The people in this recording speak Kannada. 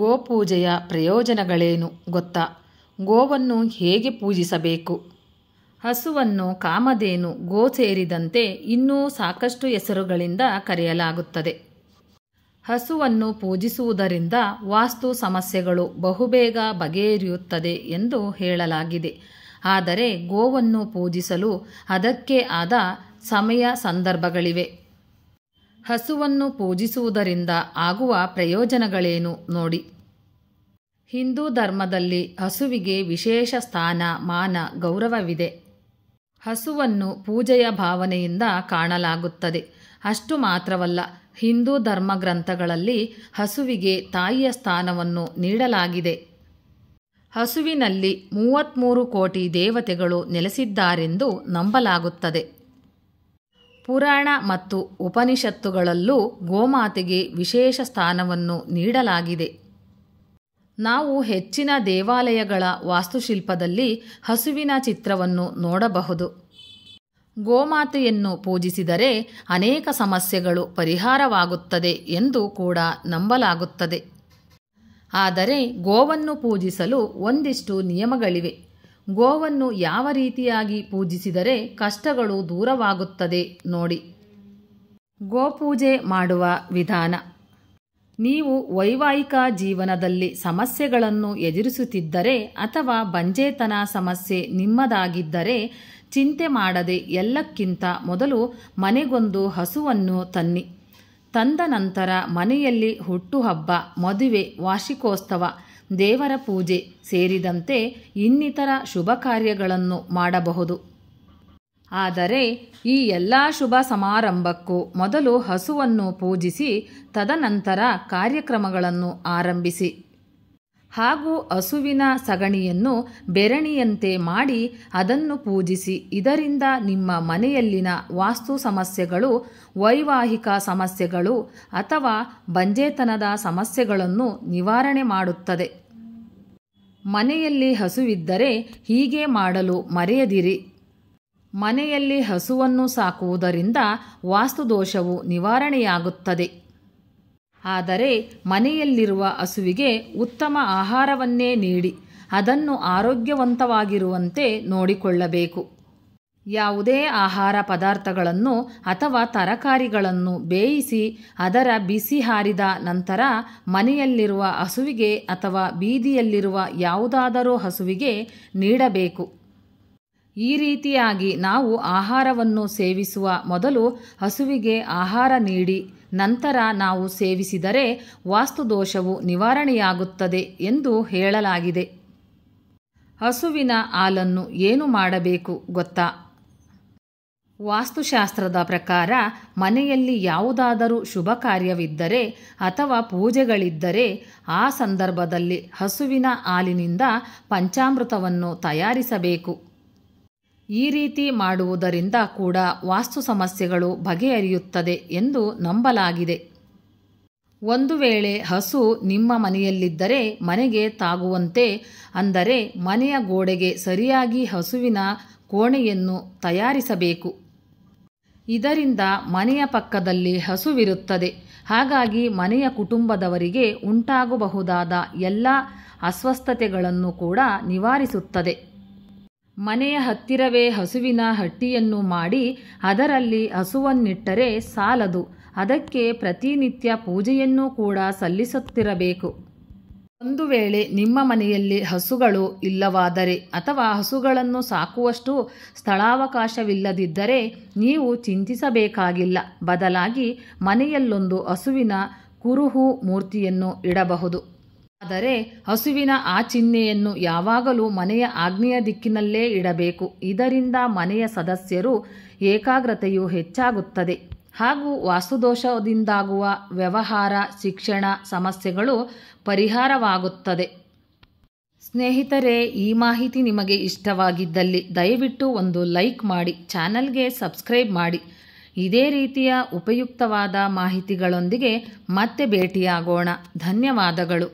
ಗೋಪೂಜೆಯ ಪ್ರಯೋಜನಗಳೇನು ಗೊತ್ತಾ ಗೋವನ್ನು ಹೇಗೆ ಪೂಜಿಸಬೇಕು ಹಸುವನ್ನು ಕಾಮಧೇನು ಗೋ ಸೇರಿದಂತೆ ಇನ್ನೂ ಸಾಕಷ್ಟು ಹೆಸರುಗಳಿಂದ ಕರೆಯಲಾಗುತ್ತದೆ ಹಸುವನ್ನು ಪೂಜಿಸುವುದರಿಂದ ವಾಸ್ತು ಸಮಸ್ಯೆಗಳು ಬಹುಬೇಗ ಬಗೆಹರಿಯುತ್ತದೆ ಎಂದು ಹೇಳಲಾಗಿದೆ ಆದರೆ ಗೋವನ್ನು ಪೂಜಿಸಲು ಅದಕ್ಕೆ ಆದ ಸಮಯ ಸಂದರ್ಭಗಳಿವೆ ಹಸುವನ್ನು ಪೂಜಿಸುವುದರಿಂದ ಆಗುವ ಪ್ರಯೋಜನಗಳೇನು ನೋಡಿ ಹಿಂದೂ ಧರ್ಮದಲ್ಲಿ ಹಸುವಿಗೆ ವಿಶೇಷ ಸ್ಥಾನ ಮಾನ ಗೌರವವಿದೆ ಹಸುವನ್ನು ಪೂಜೆಯ ಭಾವನೆಯಿಂದ ಕಾಣಲಾಗುತ್ತದೆ ಅಷ್ಟು ಮಾತ್ರವಲ್ಲ ಹಿಂದೂ ಧರ್ಮ ಗ್ರಂಥಗಳಲ್ಲಿ ಹಸುವಿಗೆ ತಾಯಿಯ ಸ್ಥಾನವನ್ನು ನೀಡಲಾಗಿದೆ ಹಸುವಿನಲ್ಲಿ ಮೂವತ್ತ್ಮೂರು ಕೋಟಿ ದೇವತೆಗಳು ನೆಲೆಸಿದ್ದಾರೆಂದು ನಂಬಲಾಗುತ್ತದೆ ಪುರಾಣ ಮತ್ತು ಉಪನಿಷತ್ತುಗಳಲ್ಲೂ ಗೋಮಾತೆಗೆ ವಿಶೇಷ ಸ್ಥಾನವನ್ನು ನೀಡಲಾಗಿದೆ ನಾವು ಹೆಚ್ಚಿನ ದೇವಾಲಯಗಳ ವಾಸ್ತುಶಿಲ್ಪದಲ್ಲಿ ಹಸುವಿನ ಚಿತ್ರವನ್ನು ನೋಡಬಹುದು ಗೋಮಾತೆಯನ್ನು ಪೂಜಿಸಿದರೆ ಅನೇಕ ಸಮಸ್ಯೆಗಳು ಪರಿಹಾರವಾಗುತ್ತದೆ ಎಂದು ಕೂಡ ನಂಬಲಾಗುತ್ತದೆ ಆದರೆ ಗೋವನ್ನು ಪೂಜಿಸಲು ಒಂದಿಷ್ಟು ನಿಯಮಗಳಿವೆ ಗೋವನ್ನು ಯಾವ ರೀತಿಯಾಗಿ ಪೂಜಿಸಿದರೆ ಕಷ್ಟಗಳು ದೂರವಾಗುತ್ತದೆ ನೋಡಿ ಗೋಪೂಜೆ ಮಾಡುವ ವಿಧಾನ ನೀವು ವೈವಾಹಿಕ ಜೀವನದಲ್ಲಿ ಸಮಸ್ಯೆಗಳನ್ನು ಎದುರಿಸುತ್ತಿದ್ದರೆ ಅಥವಾ ಬಂಜೇತನ ಸಮಸ್ಯೆ ನಿಮ್ಮದಾಗಿದ್ದರೆ ಚಿಂತೆ ಮಾಡದೆ ಎಲ್ಲಕ್ಕಿಂತ ಮೊದಲು ಮನೆಗೊಂದು ಹಸುವನ್ನು ತನ್ನಿ ತಂದ ನಂತರ ಮನೆಯಲ್ಲಿ ಹುಟ್ಟುಹಬ್ಬ ಮದುವೆ ವಾರ್ಷಿಕೋತ್ಸವ ದೇವರ ಪೂಜೆ ಸೇರಿದಂತೆ ಇನ್ನಿತರ ಶುಭ ಕಾರ್ಯಗಳನ್ನು ಮಾಡಬಹುದು ಆದರೆ ಈ ಎಲ್ಲ ಶುಭ ಸಮಾರಂಭಕ್ಕೂ ಮೊದಲು ಹಸುವನ್ನು ಪೂಜಿಸಿ ತದನಂತರ ಕಾರ್ಯಕ್ರಮಗಳನ್ನು ಆರಂಭಿಸಿ ಹಾಗೂ ಹಸುವಿನ ಸಗಣಿಯನ್ನು ಬೆರಣಿಯಂತೆ ಮಾಡಿ ಅದನ್ನು ಪೂಜಿಸಿ ಇದರಿಂದ ನಿಮ್ಮ ಮನೆಯಲ್ಲಿನ ವಾಸ್ತು ಸಮಸ್ಯೆಗಳು ವೈವಾಹಿಕ ಸಮಸ್ಯೆಗಳು ಅಥವಾ ಬಂಜೇತನದ ಸಮಸ್ಯೆಗಳನ್ನು ನಿವಾರಣೆ ಮಾಡುತ್ತದೆ ಮನೆಯಲ್ಲಿ ಹಸುವಿದ್ದರೆ ಹೀಗೆ ಮಾಡಲು ಮರೆಯದಿರಿ ಮನೆಯಲ್ಲಿ ಹಸುವನ್ನು ಸಾಕುವುದರಿಂದ ವಾಸ್ತುದೋಷವು ನಿವಾರಣೆಯಾಗುತ್ತದೆ ಆದರೆ ಮನೆಯಲ್ಲಿರುವ ಹಸುವಿಗೆ ಉತ್ತಮ ಆಹಾರವನ್ನೇ ನೀಡಿ ಅದನ್ನು ಆರೋಗ್ಯವಂತವಾಗಿರುವಂತೆ ನೋಡಿಕೊಳ್ಳಬೇಕು ಯಾವುದೇ ಆಹಾರ ಪದಾರ್ಥಗಳನ್ನು ಅಥವಾ ತರಕಾರಿಗಳನ್ನು ಬೇಯಿಸಿ ಅದರ ಬಿಸಿ ಹಾರಿದ ನಂತರ ಮನೆಯಲ್ಲಿರುವ ಹಸುವಿಗೆ ಅಥವಾ ಬೀದಿಯಲ್ಲಿರುವ ಯಾವುದಾದರೂ ಹಸುವಿಗೆ ನೀಡಬೇಕು ಈ ರೀತಿಯಾಗಿ ನಾವು ಆಹಾರವನ್ನು ಸೇವಿಸುವ ಮೊದಲು ಹಸುವಿಗೆ ಆಹಾರ ನೀಡಿ ನಂತರ ನಾವು ಸೇವಿಸಿದರೆ ವಾಸ್ತುದೋಷವು ನಿವಾರಣೆಯಾಗುತ್ತದೆ ಎಂದು ಹೇಳಲಾಗಿದೆ ಹಸುವಿನ ಹಾಲನ್ನು ಏನು ಮಾಡಬೇಕು ಗೊತ್ತಾ ವಾಸ್ತುಶಾಸ್ತ್ರದ ಪ್ರಕಾರ ಮನೆಯಲ್ಲಿ ಯಾವುದಾದರೂ ಶುಭ ಕಾರ್ಯವಿದ್ದರೆ ಅಥವಾ ಪೂಜೆಗಳಿದ್ದರೆ ಆ ಸಂದರ್ಭದಲ್ಲಿ ಹಸುವಿನ ಹಾಲಿನಿಂದ ಪಂಚಾಮೃತವನ್ನು ತಯಾರಿಸಬೇಕು ಈ ರೀತಿ ಮಾಡುವುದರಿಂದ ಕೂಡ ವಾಸ್ತು ಸಮಸ್ಯೆಗಳು ಬಗೆಹರಿಯುತ್ತದೆ ಎಂದು ನಂಬಲಾಗಿದೆ ಒಂದು ವೇಳೆ ಹಸು ನಿಮ್ಮ ಮನೆಯಲ್ಲಿದ್ದರೆ ಮನೆಗೆ ತಾಗುವಂತೆ ಅಂದರೆ ಮನೆಯ ಗೋಡೆಗೆ ಸರಿಯಾಗಿ ಹಸುವಿನ ಕೋಣೆಯನ್ನು ತಯಾರಿಸಬೇಕು ಇದರಿಂದ ಮನೆಯ ಪಕ್ಕದಲ್ಲಿ ಹಸುವಿರುತ್ತದೆ ಹಾಗಾಗಿ ಮನೆಯ ಕುಟುಂಬದವರಿಗೆ ಉಂಟಾಗಬಹುದಾದ ಎಲ್ಲ ಅಸ್ವಸ್ಥತೆಗಳನ್ನು ಕೂಡ ನಿವಾರಿಸುತ್ತದೆ ಮನೆಯ ಹತ್ತಿರವೇ ಹಸುವಿನ ಹಟ್ಟಿಯನ್ನು ಮಾಡಿ ಅದರಲ್ಲಿ ಹಸುವನ್ನಿಟ್ಟರೆ ಸಾಲದು ಅದಕ್ಕೆ ಪ್ರತಿನಿತ್ಯ ಪೂಜೆಯನ್ನೂ ಕೂಡ ಸಲ್ಲಿಸುತ್ತಿರಬೇಕು ಒಂದು ವೇಳೆ ನಿಮ್ಮ ಮನೆಯಲ್ಲಿ ಹಸುಗಳು ಇಲ್ಲವಾದರೆ ಅಥವಾ ಹಸುಗಳನ್ನು ಸಾಕುವಷ್ಟು ಸ್ಥಳಾವಕಾಶವಿಲ್ಲದಿದ್ದರೆ ನೀವು ಚಿಂತಿಸಬೇಕಾಗಿಲ್ಲ ಬದಲಾಗಿ ಮನೆಯಲ್ಲೊಂದು ಹಸುವಿನ ಕುರುಹು ಮೂರ್ತಿಯನ್ನು ಇಡಬಹುದು ಆದರೆ ಹಸುವಿನ ಆ ಚಿಹ್ನೆಯನ್ನು ಯಾವಾಗಲೂ ಮನೆಯ ಆಗ್ನೇಯ ದಿಕ್ಕಿನಲ್ಲೇ ಇಡಬೇಕು ಇದರಿಂದ ಮನೆಯ ಸದಸ್ಯರು ಏಕಾಗ್ರತೆಯು ಹೆಚ್ಚಾಗುತ್ತದೆ ಹಾಗೂ ವಾಸ್ತುದೋಷದಿಂದಾಗುವ ವ್ಯವಹಾರ ಶಿಕ್ಷಣ ಸಮಸ್ಯೆಗಳು ಪರಿಹಾರವಾಗುತ್ತದೆ ಸ್ನೇಹಿತರೆ ಈ ಮಾಹಿತಿ ನಿಮಗೆ ಇಷ್ಟವಾಗಿದ್ದಲ್ಲಿ ದಯವಿಟ್ಟು ಒಂದು ಲೈಕ್ ಮಾಡಿ ಚಾನಲ್ಗೆ ಸಬ್ಸ್ಕ್ರೈಬ್ ಮಾಡಿ ಇದೇ ರೀತಿಯ ಉಪಯುಕ್ತವಾದ ಮಾಹಿತಿಗಳೊಂದಿಗೆ ಮತ್ತೆ ಭೇಟಿಯಾಗೋಣ ಧನ್ಯವಾದಗಳು